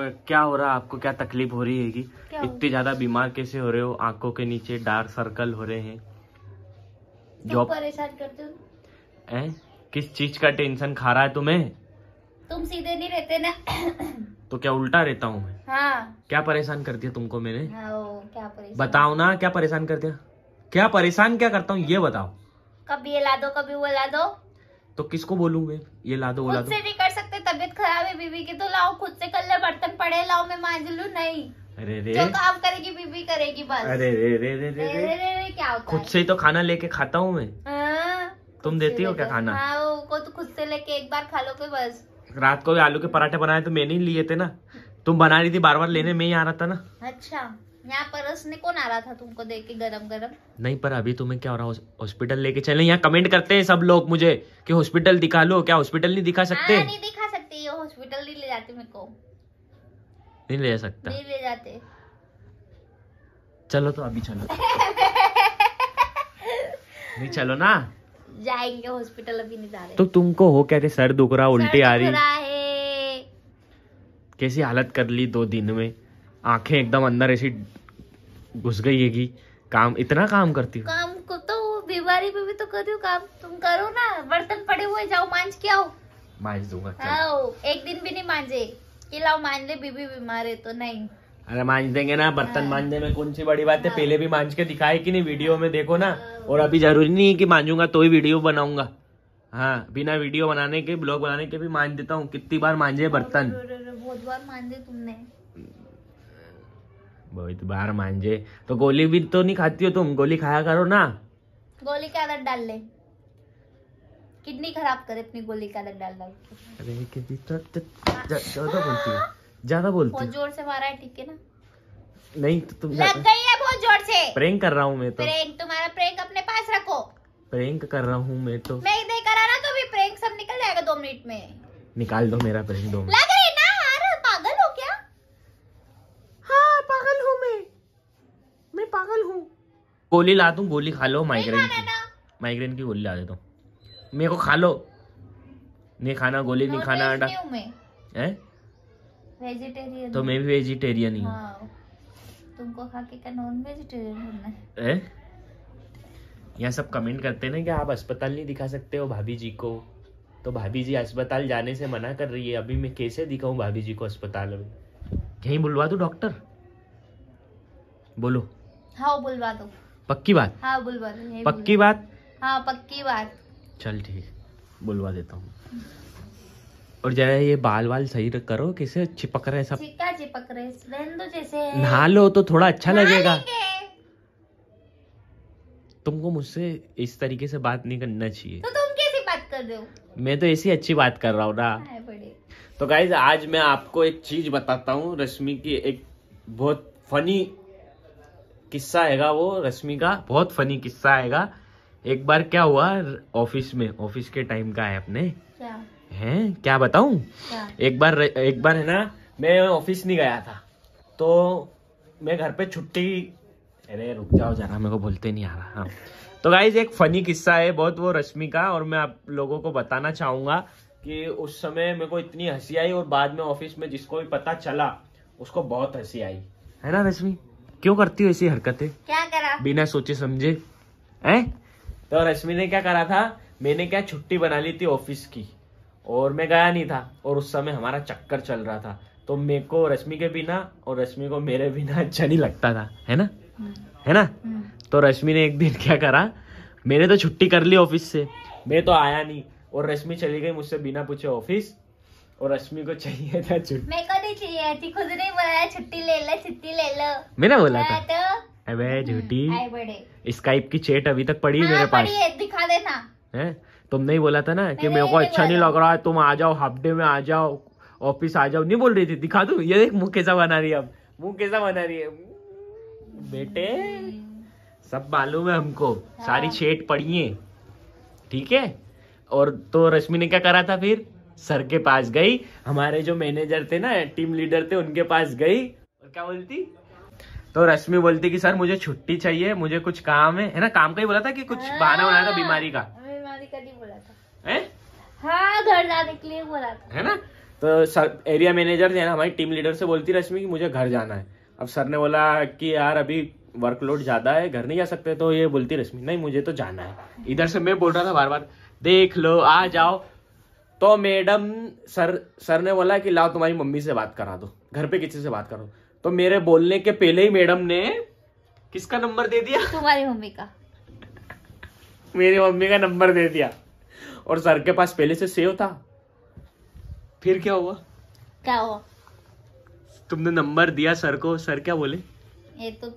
क्या हो रहा है आपको क्या तकलीफ हो रही है इतनी ज्यादा बीमार कैसे हो रहे हो आंखों के नीचे डार्क सर्कल हो रहे हैं जॉब परेशान करते हो ए? किस चीज का टेंशन खा रहा है तुम्हें तुम सीधे नहीं रहते ना तो क्या उल्टा रहता हूँ हाँ। क्या परेशान कर दिया तुमको मैंने हाँ, बताओ ना क्या परेशान कर दिया क्या परेशान क्या करता हूँ ये बताओ कभी ये ला दो कभी वो ला दो तो किसको बोलूँ मैं ये ला दो वो ला दो नहीं कर सकते तबीयत खराब है बीबी की तो लाओ खुद से कर ले बर्तन पड़े लाओ मैं मांझ लू नहीं अरे रे जो काम करेगी बीबी करेगी बस अरे रे रे रे रे रे रे रे क्या होता खुद से ही तो खाना लेके खाता हूँ मैं हाँ, तुम देती हो क्या खाना हाँ, तो खुद से लेके एक बार खा लो के बस रात को भी आलू के पराठे बनाए तो मैंने ही लिए थे ना तुम बना रही थी बार बार लेने में ही आ रहा था ना अच्छा यहाँ परसने कौन आ रहा था तुमको देख के गरम गरम नहीं पर अभी तुम्हें क्या हो रहा है हॉस्पिटल लेके चले यहाँ कमेंट करते हैं सब लोग मुझे कि हॉस्पिटल दिखा लो क्या हॉस्पिटल नहीं दिखा सकते आ, हाँ, नहीं दिखा हॉस्पिटल नहीं ले जाते मेरे को नहीं ले सकता नहीं ले जाते चलो तो अभी चलो नहीं चलो ना जाएंगे हॉस्पिटल अभी नहीं जा रहे तो तुमको हो क्या थे सर दुख रहा उल्टी आ रही कैसी हालत कर ली दो दिन में आंखें एकदम अंदर ऐसी घुस गई है की काम इतना काम करती हूँ काम को तो बीमारी में भी तो करती हूँ काम तुम करो ना बर्तन पड़े हुए जाओ मांझ के आओ मांझ दूंगा आओ, एक दिन भी नहीं मांझे कि लाओ ले बीबी बीमार है तो नहीं अरे मांझ देंगे ना बर्तन हाँ। मांझने में कौन सी बड़ी बात है हाँ। पहले भी मांझ के दिखाए कि नहीं वीडियो में देखो ना हाँ। और अभी जरूरी नहीं है कि मांझूंगा तो ही वीडियो बनाऊंगा हाँ बिना वीडियो बनाने के ब्लॉग बनाने के भी मांझ देता हूँ कितनी बार मांझे बर्तन बहुत बार मांझे तुमने बहुत बार मांझे तो गोली भी तो नहीं खाती हो तुम गोली खाया करो ना गोली की आदत डाल ले किडनी खराब करे अपनी गोली का डाल डाल अरे किडनी तो, तो- ज्यादा बोलती है ज्यादा बोलती है जोर से मारा है ठीक है ना नहीं तो तुम लग गई है बहुत जोर से प्रैंक कर रहा हूँ मैं तो प्रैंक तुम्हारा प्रैंक अपने पास रखो प्रैंक कर रहा हूँ मैं तो मैं इधर करा रहा तो भी प्रैंक सब निकल जाएगा दो मिनट में निकाल दो मेरा प्रैंक दो लग रही ना यार पागल हो क्या हाँ पागल हूँ मैं मैं पागल हूँ गोली ला दूँ गोली खा लो माइग्रेन माइग्रेन की गोली ला देता हूँ मेरे को खा लो नहीं खाना गोली नहीं खाना आटा है वेजिटेरियन तो मैं भी वेजिटेरियन ही हूँ हाँ। तुमको खा के नॉन वेजिटेरियन है यहाँ सब कमेंट करते ना कि आप अस्पताल नहीं दिखा सकते हो भाभी जी को तो भाभी जी अस्पताल जाने से मना कर रही है अभी मैं कैसे दिखाऊं भाभी जी को अस्पताल में यहीं बुलवा दू डॉक्टर बोलो हाँ बुलवा दो पक्की बात हाँ बुलवा दो पक्की बात हाँ पक्की बात चल ठीक बुलवा देता हूँ और जरा ये बाल वाल सही करो कैसे चिपक रहे सब चिपक रहे जैसे नहा लो तो थोड़ा अच्छा लगेगा तुमको मुझसे इस तरीके से बात नहीं करना चाहिए तो तुम कैसी बात कर रहे हो मैं तो ऐसी अच्छी बात कर रहा हूँ ना तो गाइज आज मैं आपको एक चीज बताता हूँ रश्मि की एक बहुत फनी किस्सा है वो रश्मि का बहुत फनी किस्सा आएगा एक बार क्या हुआ ऑफिस में ऑफिस के टाइम का है अपने क्या हैं क्या बताऊं एक बार एक बार है ना मैं ऑफिस नहीं गया था तो मैं घर पे छुट्टी अरे रुक जाओ जरा मेरे को बोलते नहीं आ रहा हाँ तो गाइज एक फनी किस्सा है बहुत वो रश्मि का और मैं आप लोगों को बताना चाहूंगा कि उस समय मेरे को इतनी हंसी आई और बाद में ऑफिस में जिसको भी पता चला उसको बहुत हंसी आई है ना रश्मि क्यों करती हो ऐसी हरकतें क्या करा बिना सोचे समझे हैं तो रश्मि ने क्या करा था मैंने क्या छुट्टी बना ली थी ऑफिस की और मैं गया नहीं था और उस समय हमारा चक्कर चल रहा था तो मेरे को रश्मि के बिना और रश्मि को मेरे बिना अच्छा नहीं लगता था है ना है ना तो रश्मि ने एक दिन क्या करा मैंने तो छुट्टी कर ली ऑफिस से मैं तो आया नहीं और रश्मि चली गई मुझसे बिना पूछे ऑफिस और रश्मि को चाहिए था छुट्टी मेरे को नहीं चाहिए थी खुद ने बोला छुट्टी ले लो छुट्टी ले लो मैंने बोला था तो अबे हम्म, झूठी स्काइप की चेट अभी तक पड़ी हाँ, मेरे पास दिखा देना है तुमने ही बोला था ना कि मेरे को अच्छा नहीं लग रहा है तुम आ जाओ हाफ डे में आ जाओ ऑफिस आ जाओ नहीं बोल रही थी दिखा दू ये देख मुंह कैसा बना रही है अब मुंह कैसा बना रही है बेटे सब मालूम है हमको हाँ। सारी छेट पड़ी है ठीक है और तो रश्मि ने क्या करा था फिर सर के पास गई हमारे जो मैनेजर थे ना टीम लीडर थे उनके पास गई और क्या बोलती तो रश्मि बोलती कि सर मुझे छुट्टी चाहिए मुझे कुछ काम है है ना काम का ही बोला था कि कुछ हाँ, बहाना बनाया था बीमारी का बीमारी का नहीं बोला था हाँ घर जाने के लिए बोला था है ना तो सर एरिया मैनेजर है ना हमारी टीम लीडर से बोलती रश्मि कि मुझे घर जाना है अब सर ने बोला कि यार अभी वर्कलोड ज्यादा है घर नहीं जा सकते तो ये बोलती रश्मि नहीं मुझे तो जाना है इधर से मैं बोल रहा था बार बार देख लो आ जाओ तो मैडम सर सर ने बोला कि लाओ तुम्हारी मम्मी से बात करा दो घर पे किसी से बात करो तो मेरे बोलने के पहले ही मैडम ने किसका नंबर दे दिया तुम्हारी मम्मी का मेरी मम्मी का नंबर दे दिया और सर के पास पहले से सेव था फिर क्या हुआ क्या हुआ तुमने नंबर दिया सर को सर क्या बोले ये तो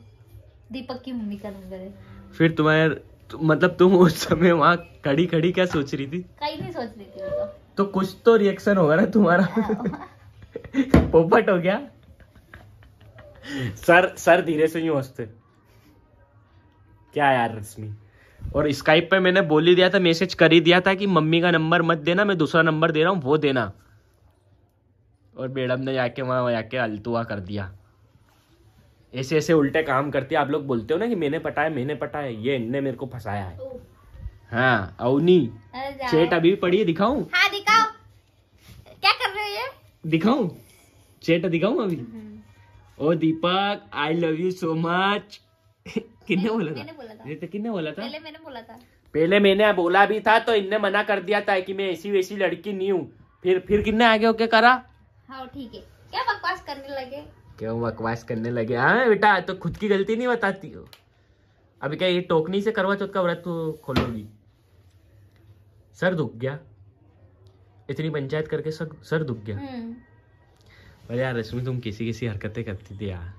दीपक की मम्मी का नंबर है फिर तुम्हारे तु, मतलब तुम उस समय वहाँ खड़ी खड़ी क्या सोच रही थी कहीं नहीं सोच रही थी तो।, तो कुछ तो रिएक्शन होगा ना तुम्हारा पोपट हो गया सर सर धीरे से यूं हंसते क्या यार रश्मि और स्काइप पे मैंने बोल ही दिया था मैसेज कर ही दिया था कि मम्मी का नंबर मत देना मैं दूसरा नंबर दे रहा हूँ वो देना और मैडम ने जाके वहाँ जाके अलतुआ कर दिया ऐसे ऐसे उल्टे काम करती है आप लोग बोलते हो ना कि मैंने पटाया मैंने पटाया ये इनने मेरे को फंसाया है हाँ अवनी चेट अभी भी पड़ी है दिखाऊं हाँ दिखाओ क्या कर रहे हो ये दिखाऊं चेट दिखाऊं अभी हम्म। ओ Deepak I love you so much किन्ने बोला था बोला था तो किन्ने बोला था पहले मैंने बोला था पहले मैंने बोला भी था तो इनने मना कर दिया था कि मैं ऐसी वैसी लड़की नहीं हूँ फिर फिर किन्ने आगे होके करा हाँ ठीक है क्या बकवास करने लगे क्यों बकवास करने लगे हाँ बेटा तो खुद की गलती नहीं बताती हो अभी क्या ये टोकनी से करवा चौथ का व्रत तो खोलोगी सर दुख गया इतनी पंचायत करके सर सर दुख गया हम्म। पर यार रश्मि तुम किसी किसी हरकतें करती थी यार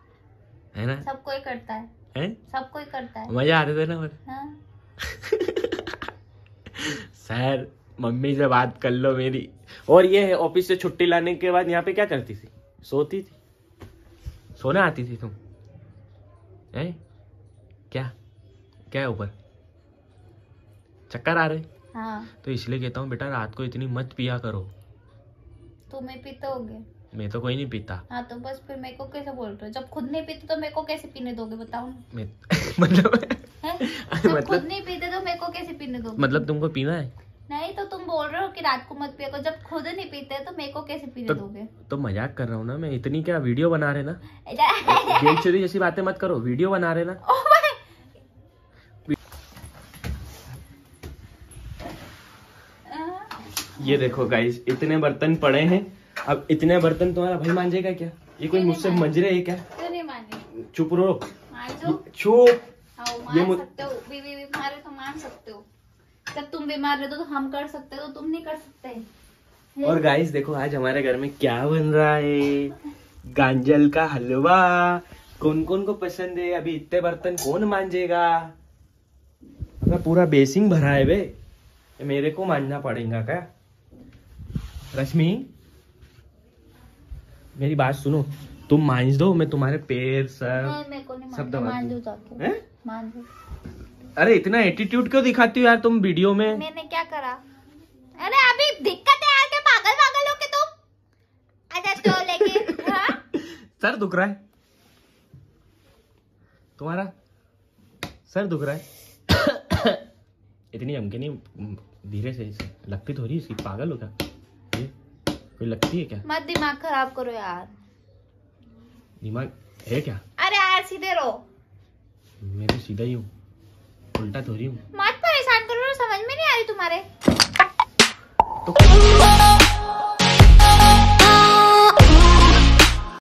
है ना सब कोई करता है हैं सब कोई करता है मजा आ रहे थे ना हाँ। सर मम्मी से बात कर लो मेरी और ये है ऑफिस से छुट्टी लाने के बाद यहाँ पे क्या करती थी सोती थी सोने आती थी तुम ए? क्या क्या है ऊपर चक्कर आ रहे हाँ। तो इसलिए कहता हूँ बेटा रात को इतनी मत पिया करो तुम्हें पीते तो होगे मैं तो कोई नहीं पीता हाँ तो बस फिर मेरे को कैसे बोल रहे हो जब खुद नहीं पीते तो मेरे को कैसे पीने दोगे बताओ मतलब-, मतलब खुद नहीं पीते तो मेरे को कैसे पीने दोगे मतलब तुमको पीना है नहीं तो तुम बोल रहे हो कि रात को मत पिया जब खुद नहीं पीते तो मेरे को कैसे पीने तो, दोगे तो मजाक कर रहा हूँ ना मैं इतनी क्या वीडियो बना रहे ना जेल चोरी जैसी बातें मत करो वीडियो बना रहे ना oh ये देखो गाइज इतने बर्तन पड़े हैं अब इतने बर्तन तुम्हारा भाई मांझेगा क्या ये कोई मुझसे रहे है क्या चुप रो चुप ये मुझ... सकते हो जब तुम बीमार रहते हो तो हम कर सकते हो तो तुम नहीं कर सकते और गाइस देखो आज हमारे घर में क्या बन रहा है गांजल का हलवा कौन कौन को पसंद है अभी इतने बर्तन कौन मांजेगा पूरा बेसिंग भरा है बे मेरे को मानना पड़ेगा क्या रश्मि मेरी बात सुनो तुम मांझ दो मैं तुम्हारे पैर सर सब दबा दूं अरे इतना एटीट्यूड क्यों दिखाती हो यार तुम वीडियो में मैंने क्या करा अरे अभी दिक्कत है यार क्या पागल पागल हो के तुम अच्छा तो लेके हाँ? सर दुख रहा है तुम्हारा सर दुख रहा है इतनी अमके नहीं धीरे से लगती तो हो रही इसकी पागल हो क्या कोई लगती है क्या मत दिमाग खराब करो यार दिमाग है क्या अरे यार सीधे रहो मैं तो सीधा ही हूँ उल्टा थोड़ी हूँ मत परेशान करो समझ में नहीं आ रही तुम्हारे तो